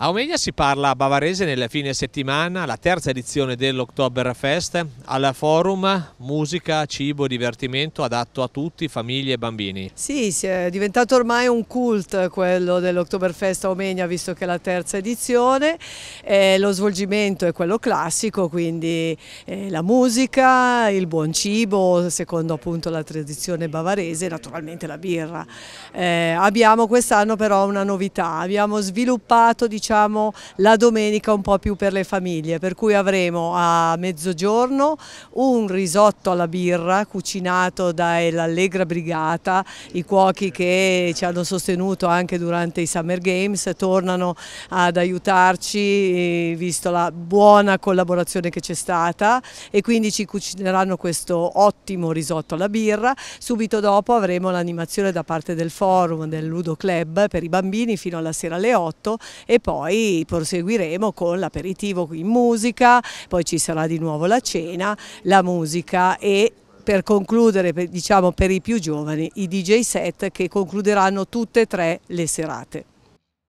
A Omegna si parla bavarese nel fine settimana, la terza edizione dell'Oktoberfest, al forum musica, cibo, divertimento adatto a tutti, famiglie e bambini. Sì, è diventato ormai un cult quello dell'Oktoberfest a Omegna visto che è la terza edizione, eh, lo svolgimento è quello classico, quindi eh, la musica, il buon cibo, secondo appunto la tradizione bavarese, naturalmente la birra. Eh, abbiamo quest'anno però una novità, abbiamo sviluppato diciamo, diciamo, la domenica un po' più per le famiglie, per cui avremo a mezzogiorno un risotto alla birra cucinato dall'Allegra Brigata, i cuochi che ci hanno sostenuto anche durante i Summer Games, tornano ad aiutarci eh, visto la buona collaborazione che c'è stata e quindi ci cucineranno questo ottimo risotto alla birra. Subito dopo avremo l'animazione da parte del forum del Ludo Club per i bambini fino alla sera alle 8 e poi poi proseguiremo con l'aperitivo in musica, poi ci sarà di nuovo la cena, la musica e per concludere diciamo, per i più giovani i DJ set che concluderanno tutte e tre le serate.